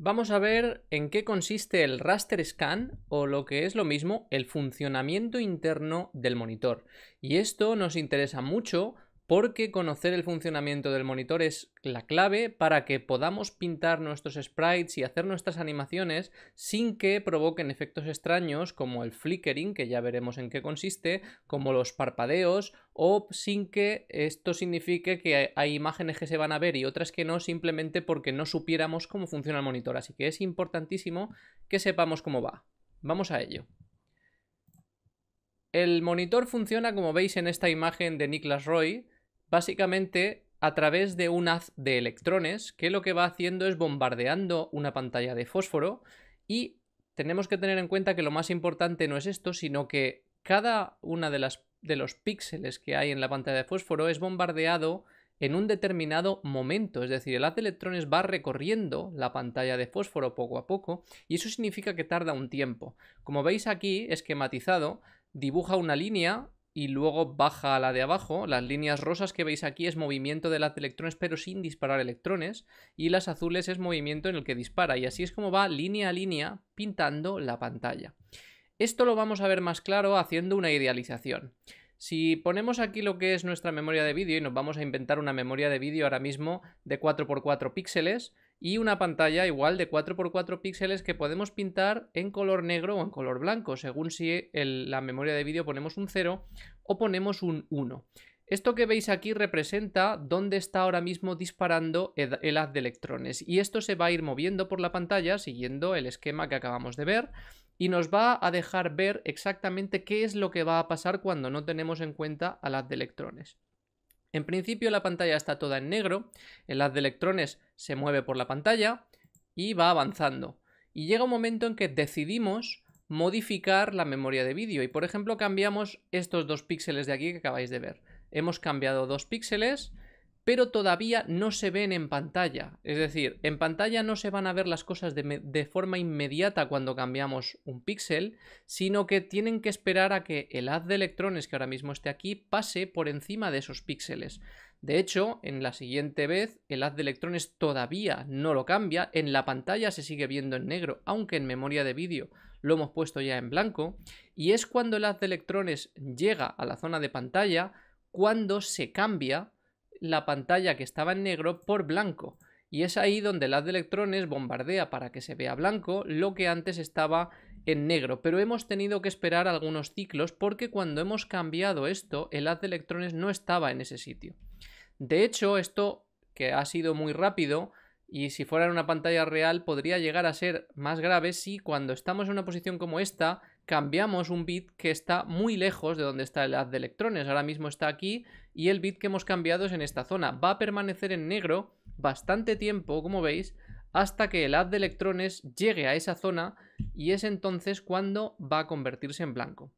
Vamos a ver en qué consiste el raster scan o lo que es lo mismo el funcionamiento interno del monitor. Y esto nos interesa mucho porque conocer el funcionamiento del monitor es la clave para que podamos pintar nuestros sprites y hacer nuestras animaciones sin que provoquen efectos extraños como el flickering, que ya veremos en qué consiste, como los parpadeos o sin que esto signifique que hay imágenes que se van a ver y otras que no simplemente porque no supiéramos cómo funciona el monitor. Así que es importantísimo que sepamos cómo va. Vamos a ello. El monitor funciona como veis en esta imagen de Niklas Roy, básicamente a través de un haz de electrones que lo que va haciendo es bombardeando una pantalla de fósforo y tenemos que tener en cuenta que lo más importante no es esto, sino que cada una de las de los píxeles que hay en la pantalla de fósforo es bombardeado en un determinado momento, es decir, el haz de electrones va recorriendo la pantalla de fósforo poco a poco y eso significa que tarda un tiempo. Como veis aquí, esquematizado, dibuja una línea y luego baja a la de abajo. Las líneas rosas que veis aquí es movimiento de las electrones pero sin disparar electrones y las azules es movimiento en el que dispara y así es como va línea a línea pintando la pantalla. Esto lo vamos a ver más claro haciendo una idealización. Si ponemos aquí lo que es nuestra memoria de vídeo y nos vamos a inventar una memoria de vídeo ahora mismo de 4x4 píxeles, y una pantalla igual de 4x4 píxeles que podemos pintar en color negro o en color blanco, según si en la memoria de vídeo ponemos un 0 o ponemos un 1. Esto que veis aquí representa dónde está ahora mismo disparando el haz de electrones y esto se va a ir moviendo por la pantalla siguiendo el esquema que acabamos de ver y nos va a dejar ver exactamente qué es lo que va a pasar cuando no tenemos en cuenta al haz de electrones. En principio la pantalla está toda en negro, el haz de electrones se mueve por la pantalla y va avanzando. Y llega un momento en que decidimos modificar la memoria de vídeo y por ejemplo cambiamos estos dos píxeles de aquí que acabáis de ver. Hemos cambiado dos píxeles pero todavía no se ven en pantalla. Es decir, en pantalla no se van a ver las cosas de, forma inmediata cuando cambiamos un píxel, sino que tienen que esperar a que el haz de electrones que ahora mismo esté aquí pase por encima de esos píxeles. De hecho, en la siguiente vez, el haz de electrones todavía no lo cambia, en la pantalla se sigue viendo en negro, aunque en memoria de vídeo lo hemos puesto ya en blanco, y es cuando el haz de electrones llega a la zona de pantalla cuando se cambia la pantalla que estaba en negro por blanco. Y es ahí donde el haz de electrones bombardea para que se vea blanco lo que antes estaba en negro. Pero hemos tenido que esperar algunos ciclos porque cuando hemos cambiado esto, el haz de electrones no estaba en ese sitio. De hecho, esto que ha sido muy rápido, y si fuera en una pantalla real podría llegar a ser más grave si cuando estamos en una posición como esta cambiamos un bit que está muy lejos de donde está el haz de electrones. Ahora mismo está aquí y el bit que hemos cambiado es en esta zona. Va a permanecer en negro bastante tiempo, como veis, hasta que el haz de electrones llegue a esa zona y es entonces cuando va a convertirse en blanco.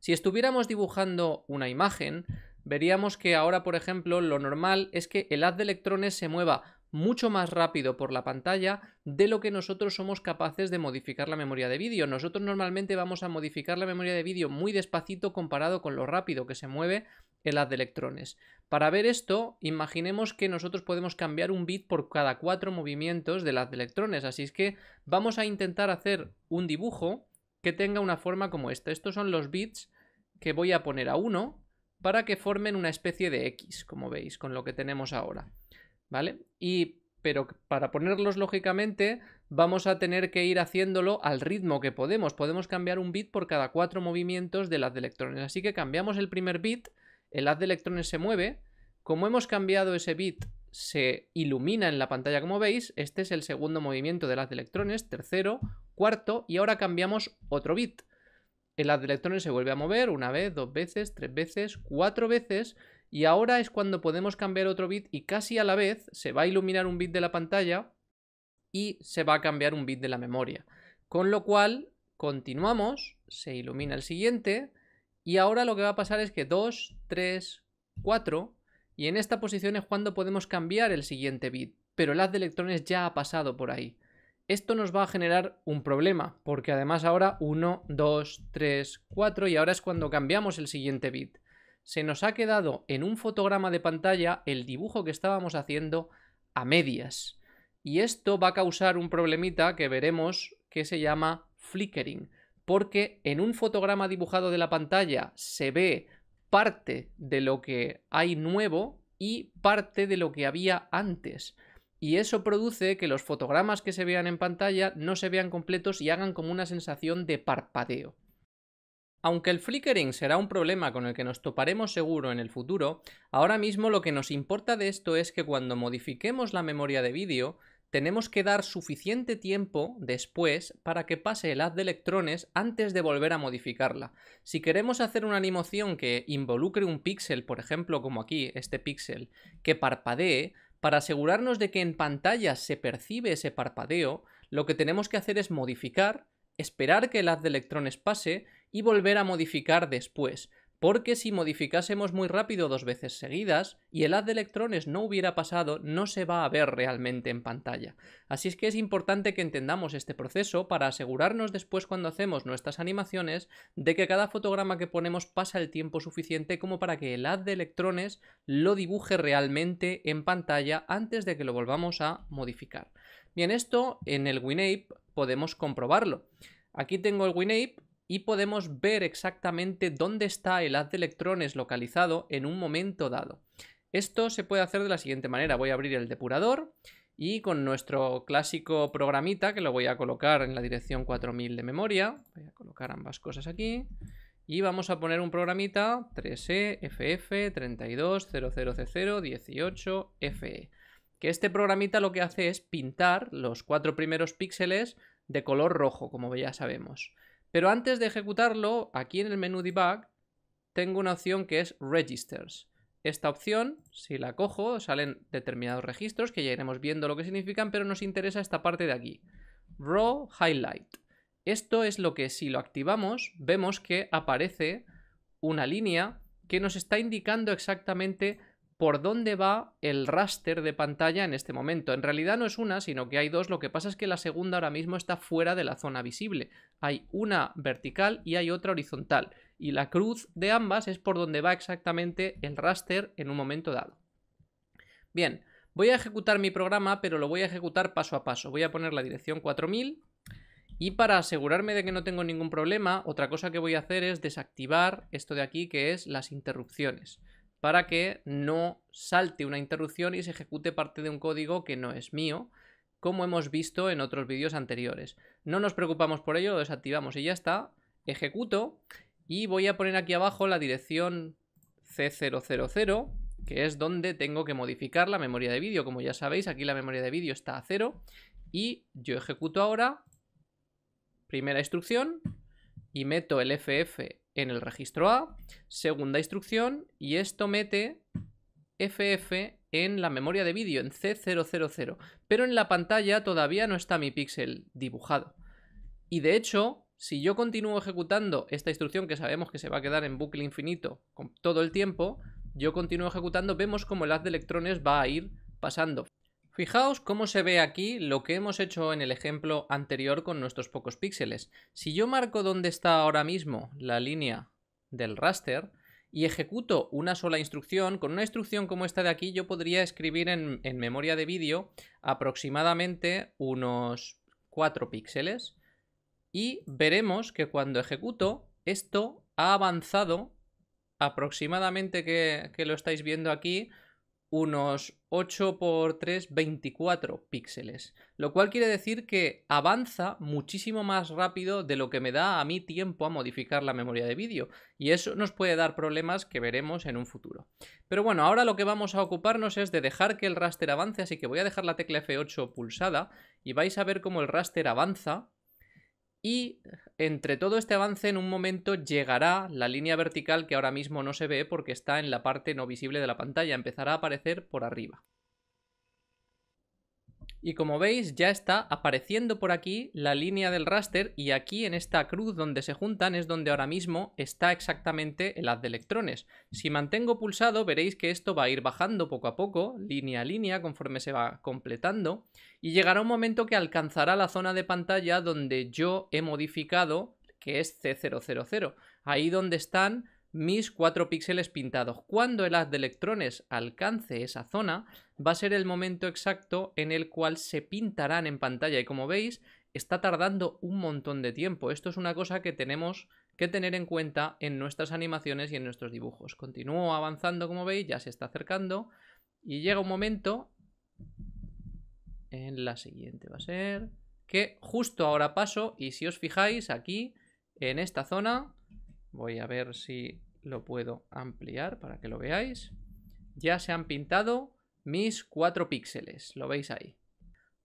Si estuviéramos dibujando una imagen, veríamos que ahora, por ejemplo, lo normal es que el haz de electrones se mueva mucho más rápido por la pantalla de lo que nosotros somos capaces de modificar la memoria de vídeo. Nosotros normalmente vamos a modificar la memoria de vídeo muy despacito comparado con lo rápido que se mueve el haz de electrones. Para ver esto, imaginemos que nosotros podemos cambiar un bit por cada cuatro movimientos del haz de electrones, así es que vamos a intentar hacer un dibujo que tenga una forma como esta. Estos son los bits que voy a poner a uno para que formen una especie de X, como veis, con lo que tenemos ahora. ¿vale? Y, pero para ponerlos lógicamente, vamos a tener que ir haciéndolo al ritmo que podemos. Podemos cambiar un bit por cada cuatro movimientos del haz de electrones. Así que cambiamos el primer bit, el haz de electrones se mueve. Como hemos cambiado ese bit, se ilumina en la pantalla como veis. Este es el segundo movimiento del haz de electrones, tercero, cuarto, y ahora cambiamos otro bit. El haz de electrones se vuelve a mover una vez, dos veces, tres veces, cuatro veces, y ahora es cuando podemos cambiar otro bit y casi a la vez se va a iluminar un bit de la pantalla y se va a cambiar un bit de la memoria. Con lo cual, continuamos, se ilumina el siguiente y ahora lo que va a pasar es que 2, 3, 4 y en esta posición es cuando podemos cambiar el siguiente bit, pero el haz de electrones ya ha pasado por ahí. Esto nos va a generar un problema, porque además ahora 1, 2, 3, 4 y ahora es cuando cambiamos el siguiente bit se nos ha quedado en un fotograma de pantalla el dibujo que estábamos haciendo a medias. Y esto va a causar un problemita que veremos que se llama flickering, porque en un fotograma dibujado de la pantalla se ve parte de lo que hay nuevo y parte de lo que había antes. Y eso produce que los fotogramas que se vean en pantalla no se vean completos y hagan como una sensación de parpadeo. Aunque el flickering será un problema con el que nos toparemos seguro en el futuro, ahora mismo lo que nos importa de esto es que cuando modifiquemos la memoria de vídeo, tenemos que dar suficiente tiempo después para que pase el haz de electrones antes de volver a modificarla. Si queremos hacer una animación que involucre un píxel, por ejemplo como aquí, este píxel, que parpadee, para asegurarnos de que en pantalla se percibe ese parpadeo, lo que tenemos que hacer es modificar, esperar que el haz de electrones pase y volver a modificar después, porque si modificásemos muy rápido dos veces seguidas y el haz de electrones no hubiera pasado, no se va a ver realmente en pantalla. Así es que es importante que entendamos este proceso para asegurarnos después cuando hacemos nuestras animaciones de que cada fotograma que ponemos pasa el tiempo suficiente como para que el haz de electrones lo dibuje realmente en pantalla antes de que lo volvamos a modificar. Bien, esto en el WinApe podemos comprobarlo. Aquí tengo el WinApe y podemos ver exactamente dónde está el haz de electrones localizado en un momento dado. Esto se puede hacer de la siguiente manera. Voy a abrir el depurador y con nuestro clásico programita, que lo voy a colocar en la dirección 4000 de memoria, voy a colocar ambas cosas aquí, y vamos a poner un programita 3 eff 018 fe que este programita lo que hace es pintar los cuatro primeros píxeles de color rojo, como ya sabemos. Pero antes de ejecutarlo, aquí en el menú debug, tengo una opción que es registers. Esta opción, si la cojo, salen determinados registros que ya iremos viendo lo que significan, pero nos interesa esta parte de aquí. Raw Highlight. Esto es lo que si lo activamos, vemos que aparece una línea que nos está indicando exactamente por dónde va el raster de pantalla en este momento. En realidad no es una, sino que hay dos. Lo que pasa es que la segunda ahora mismo está fuera de la zona visible. Hay una vertical y hay otra horizontal. Y la cruz de ambas es por donde va exactamente el raster en un momento dado. Bien, voy a ejecutar mi programa, pero lo voy a ejecutar paso a paso. Voy a poner la dirección 4000 y para asegurarme de que no tengo ningún problema, otra cosa que voy a hacer es desactivar esto de aquí que es las interrupciones para que no salte una interrupción y se ejecute parte de un código que no es mío, como hemos visto en otros vídeos anteriores. No nos preocupamos por ello, lo desactivamos y ya está. Ejecuto y voy a poner aquí abajo la dirección C000, que es donde tengo que modificar la memoria de vídeo. Como ya sabéis, aquí la memoria de vídeo está a cero y yo ejecuto ahora primera instrucción y meto el FF en el registro A, segunda instrucción, y esto mete FF en la memoria de vídeo, en C000, pero en la pantalla todavía no está mi píxel dibujado. Y de hecho, si yo continúo ejecutando esta instrucción que sabemos que se va a quedar en bucle infinito con todo el tiempo, yo continúo ejecutando, vemos como el haz de electrones va a ir pasando Fijaos cómo se ve aquí lo que hemos hecho en el ejemplo anterior con nuestros pocos píxeles. Si yo marco dónde está ahora mismo la línea del raster y ejecuto una sola instrucción, con una instrucción como esta de aquí yo podría escribir en, memoria de vídeo aproximadamente unos 4 píxeles y veremos que cuando ejecuto esto ha avanzado aproximadamente que lo estáis viendo aquí unos 8 por 3, 24 píxeles. Lo cual quiere decir que avanza muchísimo más rápido de lo que me da a mí tiempo a modificar la memoria de vídeo. Y eso nos puede dar problemas que veremos en un futuro. Pero bueno, ahora lo que vamos a ocuparnos es de dejar que el raster avance, así que voy a dejar la tecla F8 pulsada y vais a ver cómo el raster avanza y entre todo este avance, en un momento llegará la línea vertical que ahora mismo no se ve porque está en la parte no visible de la pantalla, empezará a aparecer por arriba. Y como veis ya está apareciendo por aquí la línea del raster y aquí en esta cruz donde se juntan es donde ahora mismo está exactamente el haz de electrones. Si mantengo pulsado veréis que esto va a ir bajando poco a poco, línea a línea conforme se va completando y llegará un momento que alcanzará la zona de pantalla donde yo he modificado que es C000, ahí donde están mis cuatro píxeles pintados. Cuando el haz de electrones alcance esa zona, va a ser el momento exacto en el cual se pintarán en pantalla y como veis está tardando un montón de tiempo. Esto es una cosa que tenemos que tener en cuenta en nuestras animaciones y en nuestros dibujos. Continúo avanzando como veis, ya se está acercando y llega un momento en la siguiente va a ser que justo ahora paso y si os fijáis aquí en esta zona voy a ver si lo puedo ampliar para que lo veáis ya se han pintado mis cuatro píxeles, lo veis ahí.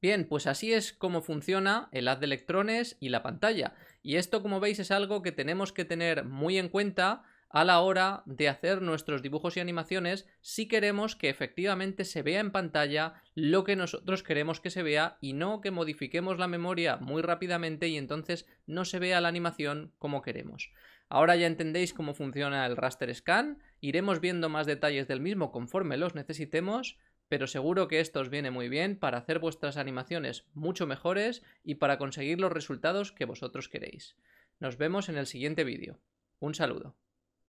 Bien, pues así es como funciona el haz de electrones y la pantalla. Y esto, como veis, es algo que tenemos que tener muy en cuenta a la hora de hacer nuestros dibujos y animaciones si queremos que efectivamente se vea en pantalla lo que nosotros queremos que se vea y no que modifiquemos la memoria muy rápidamente y entonces no se vea la animación como queremos. Ahora ya entendéis cómo funciona el raster scan, iremos viendo más detalles del mismo conforme los necesitemos, pero seguro que esto os viene muy bien para hacer vuestras animaciones mucho mejores y para conseguir los resultados que vosotros queréis. Nos vemos en el siguiente vídeo. Un saludo.